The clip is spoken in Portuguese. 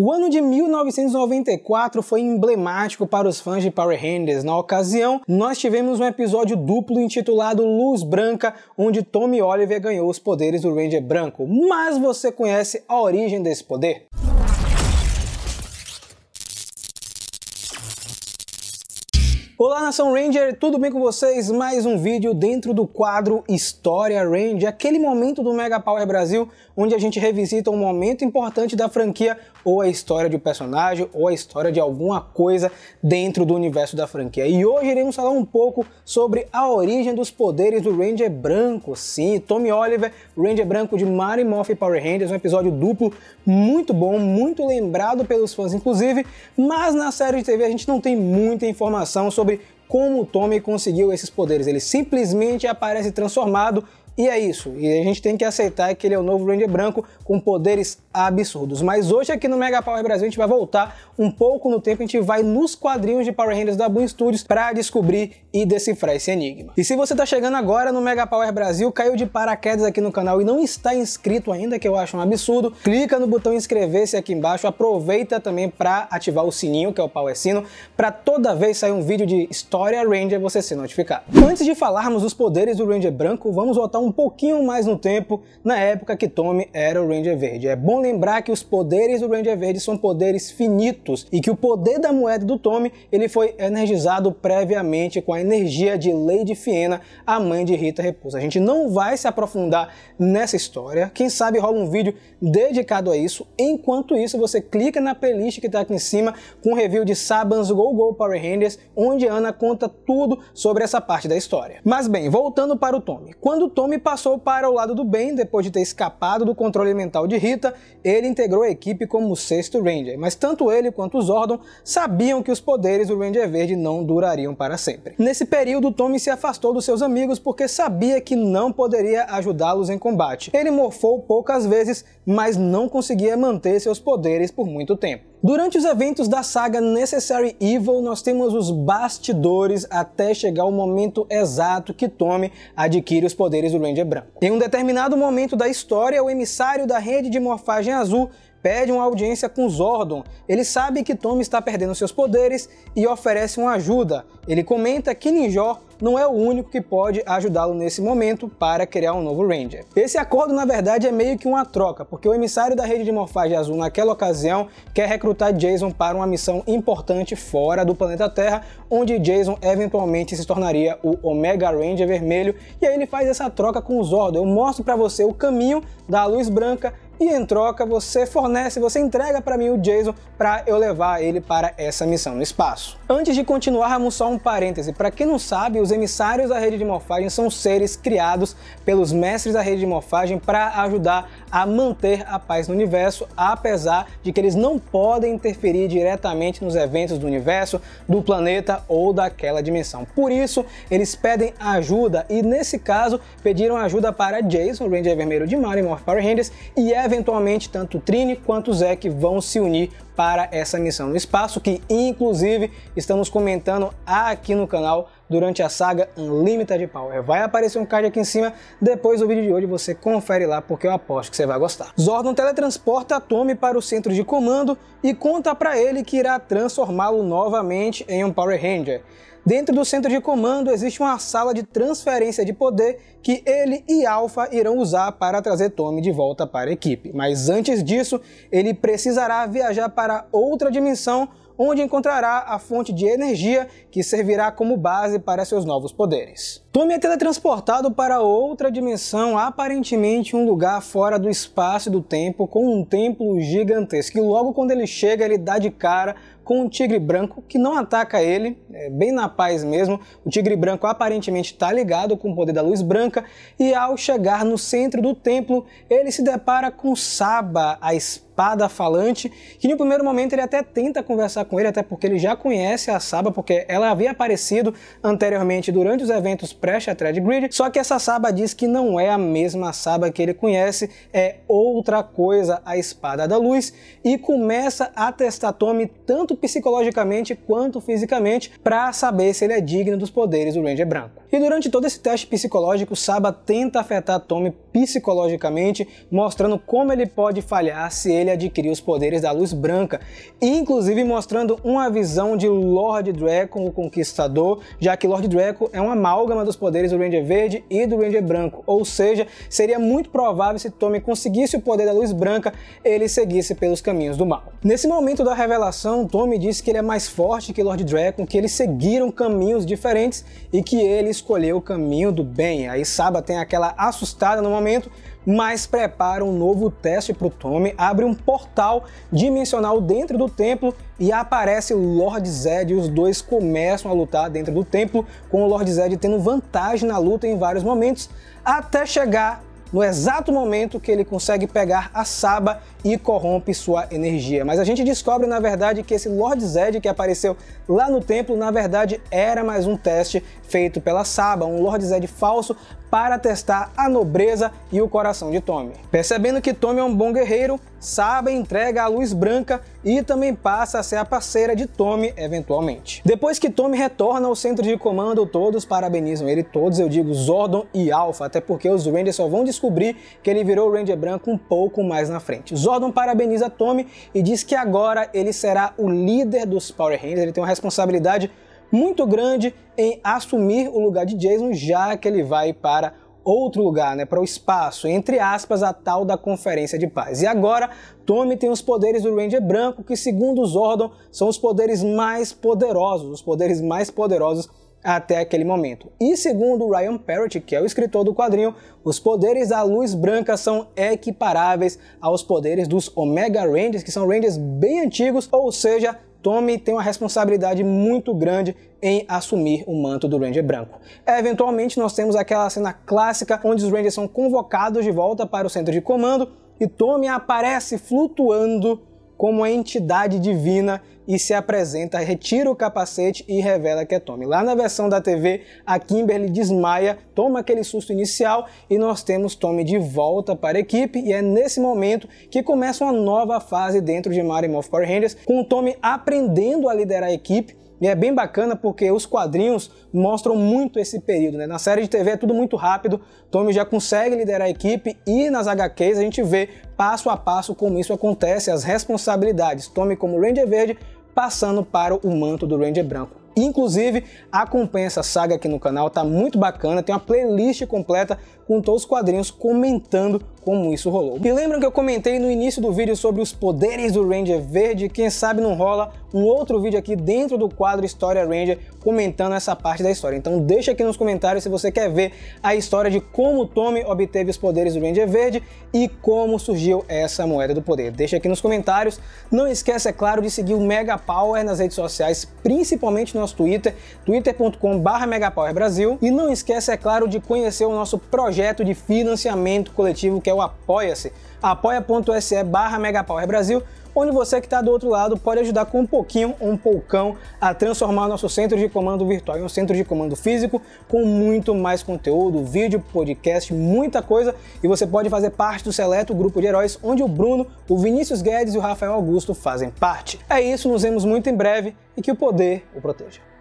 O ano de 1994 foi emblemático para os fãs de Power Rangers. Na ocasião, nós tivemos um episódio duplo intitulado Luz Branca, onde Tommy Oliver ganhou os poderes do Ranger Branco. Mas você conhece a origem desse poder? Olá Nação Ranger, tudo bem com vocês? Mais um vídeo dentro do quadro História Ranger, aquele momento do Mega Power Brasil onde a gente revisita um momento importante da franquia ou a história de um personagem ou a história de alguma coisa dentro do universo da franquia. E hoje iremos falar um pouco sobre a origem dos poderes do Ranger Branco. Sim, Tommy Oliver, Ranger Branco de Mary Moffy Power Rangers, um episódio duplo muito bom, muito lembrado pelos fãs inclusive, mas na série de TV a gente não tem muita informação sobre como o Tommy conseguiu esses poderes. Ele simplesmente aparece transformado e é isso. E a gente tem que aceitar que ele é o novo Ranger branco com poderes absurdos. Mas hoje aqui no Mega Power Brasil a gente vai voltar um pouco no tempo, a gente vai nos quadrinhos de Power Rangers da Boom Studios para descobrir e decifrar esse enigma. E se você está chegando agora no Mega Power Brasil, caiu de paraquedas aqui no canal e não está inscrito ainda, que eu acho um absurdo, clica no botão inscrever-se aqui embaixo, aproveita também para ativar o sininho, que é o Power Sino, para toda vez sair um vídeo de História Ranger você ser notificado. Antes de falarmos dos poderes do Ranger branco, vamos voltar um um pouquinho mais no tempo, na época que Tommy era o Ranger Verde. É bom lembrar que os poderes do Ranger Verde são poderes finitos e que o poder da moeda do Tommy ele foi energizado previamente com a energia de Lady Fiena, a mãe de Rita Repulsa. A gente não vai se aprofundar nessa história, quem sabe rola um vídeo dedicado a isso. Enquanto isso, você clica na playlist que está aqui em cima com o review de Saban's Go Go Power Rangers, onde Ana conta tudo sobre essa parte da história. Mas bem, voltando para o Tommy. Quando o Tommy ele passou para o lado do bem depois de ter escapado do controle mental de Rita, ele integrou a equipe como o sexto Ranger, mas tanto ele quanto os Ordon sabiam que os poderes do Ranger Verde não durariam para sempre. Nesse período, Tommy se afastou dos seus amigos porque sabia que não poderia ajudá-los em combate. Ele morfou poucas vezes, mas não conseguia manter seus poderes por muito tempo. Durante os eventos da saga Necessary Evil, nós temos os bastidores até chegar o momento exato que Tommy adquire os poderes do Ranger Branco. Em um determinado momento da história, o emissário da rede de morfagem azul pede uma audiência com Zordon. Ele sabe que Tommy está perdendo seus poderes e oferece uma ajuda. Ele comenta que Ninjor não é o único que pode ajudá-lo nesse momento para criar um novo Ranger. Esse acordo, na verdade, é meio que uma troca, porque o emissário da rede de morfagem azul naquela ocasião quer recrutar Jason para uma missão importante fora do planeta Terra, onde Jason eventualmente se tornaria o Omega Ranger vermelho, e aí ele faz essa troca com o Zordon. Eu mostro para você o caminho da luz branca e em troca você fornece, você entrega para mim o Jason para eu levar ele para essa missão no espaço. Antes de continuarmos, só um parêntese. Para quem não sabe, os emissários da rede de morfagem são seres criados pelos mestres da rede de morfagem para ajudar a manter a paz no universo, apesar de que eles não podem interferir diretamente nos eventos do universo, do planeta ou daquela dimensão. Por isso, eles pedem ajuda e nesse caso pediram ajuda para Jason, o Ranger Vermelho de Mario Morph Power Rangers e é eventualmente tanto Trini quanto Zack vão se unir para essa missão no espaço, que inclusive estamos comentando aqui no canal durante a saga Unlimited Power. Vai aparecer um card aqui em cima depois do vídeo de hoje, você confere lá porque eu aposto que você vai gostar. Zordon teletransporta Tommy para o centro de comando e conta para ele que irá transformá-lo novamente em um Power Ranger. Dentro do centro de comando existe uma sala de transferência de poder que ele e Alpha irão usar para trazer Tommy de volta para a equipe. Mas antes disso, ele precisará viajar para outra dimensão onde encontrará a fonte de energia que servirá como base para seus novos poderes. Tommy é teletransportado para outra dimensão, aparentemente um lugar fora do espaço e do tempo, com um templo gigantesco. E logo quando ele chega, ele dá de cara com um tigre branco que não ataca ele, é bem na paz mesmo. O tigre branco aparentemente está ligado com o poder da luz branca e ao chegar no centro do templo, ele se depara com Saba, a espada espada falante, que no primeiro momento ele até tenta conversar com ele, até porque ele já conhece a Saba, porque ela havia aparecido anteriormente durante os eventos Thread, Grid, só que essa Saba diz que não é a mesma Saba que ele conhece, é outra coisa a espada da luz, e começa a testar Tommy tanto psicologicamente quanto fisicamente para saber se ele é digno dos poderes do Ranger Branco. E durante todo esse teste psicológico, Saba tenta afetar Tommy psicologicamente, mostrando como ele pode falhar se ele adquirir os poderes da luz branca, inclusive mostrando uma visão de Lord Draco, o Conquistador, já que Lord Draco é uma amálgama dos poderes do Ranger Verde e do Ranger Branco, ou seja, seria muito provável se Tommy conseguisse o poder da luz branca, ele seguisse pelos caminhos do mal. Nesse momento da revelação, Tommy diz que ele é mais forte que Lord Draco, que eles seguiram caminhos diferentes e que eles escolher o caminho do bem. Aí Saba tem aquela assustada no momento, mas prepara um novo teste para o Tommy, abre um portal dimensional dentro do templo e aparece Lord Zed e os dois começam a lutar dentro do templo, com o Lord Zed tendo vantagem na luta em vários momentos, até chegar no exato momento que ele consegue pegar a Saba e corrompe sua energia. Mas a gente descobre, na verdade, que esse Lord Zed que apareceu lá no templo, na verdade, era mais um teste feito pela Saba, um Lord Zed falso para testar a nobreza e o coração de Tommy. Percebendo que Tommy é um bom guerreiro, Saba entrega a luz branca e também passa a ser a parceira de Tommy eventualmente. Depois que Tommy retorna ao centro de comando, todos parabenizam ele, todos eu digo Zordon e Alpha, até porque os Rangers só vão descobrir que ele virou Ranger branco um pouco mais na frente. Zordon parabeniza Tommy e diz que agora ele será o líder dos Power Rangers, ele tem uma responsabilidade muito grande em assumir o lugar de Jason, já que ele vai para outro lugar, né, para o espaço, entre aspas, a tal da Conferência de Paz. E agora, Tommy tem os poderes do Ranger Branco, que segundo Zordon, são os poderes mais poderosos, os poderes mais poderosos até aquele momento. E segundo Ryan Parrott, que é o escritor do quadrinho, os poderes da Luz Branca são equiparáveis aos poderes dos Omega Rangers, que são Rangers bem antigos, ou seja, Tommy tem uma responsabilidade muito grande em assumir o manto do Ranger branco. Eventualmente, nós temos aquela cena clássica onde os Rangers são convocados de volta para o centro de comando e Tommy aparece flutuando como a entidade divina e se apresenta, retira o capacete e revela que é Tommy. Lá na versão da TV, a Kimberly desmaia, toma aquele susto inicial e nós temos Tommy de volta para a equipe e é nesse momento que começa uma nova fase dentro de Mario Morph Power Rangers, com o Tommy aprendendo a liderar a equipe e é bem bacana porque os quadrinhos mostram muito esse período, né? Na série de TV é tudo muito rápido, Tommy já consegue liderar a equipe e nas HQs a gente vê passo a passo como isso acontece, as responsabilidades. Tommy como Ranger Verde passando para o manto do Ranger branco. Inclusive, acompanha essa saga aqui no canal, tá muito bacana, tem uma playlist completa Contou os quadrinhos comentando como isso rolou. E lembram que eu comentei no início do vídeo sobre os poderes do Ranger Verde? Quem sabe não rola um outro vídeo aqui dentro do quadro História Ranger comentando essa parte da história. Então deixa aqui nos comentários se você quer ver a história de como Tommy obteve os poderes do Ranger Verde e como surgiu essa moeda do poder. Deixa aqui nos comentários. Não esquece, é claro, de seguir o Mega Power nas redes sociais, principalmente no nosso Twitter, twitter.com/megapowerbrasil. E não esquece, é claro, de conhecer o nosso projeto projeto de financiamento coletivo que é o Apoia-se, apoia.se barra onde você que está do outro lado pode ajudar com um pouquinho, um poucão, a transformar nosso centro de comando virtual em um centro de comando físico com muito mais conteúdo, vídeo, podcast, muita coisa. E você pode fazer parte do seleto grupo de heróis, onde o Bruno, o Vinícius Guedes e o Rafael Augusto fazem parte. É isso, nos vemos muito em breve e que o poder o proteja.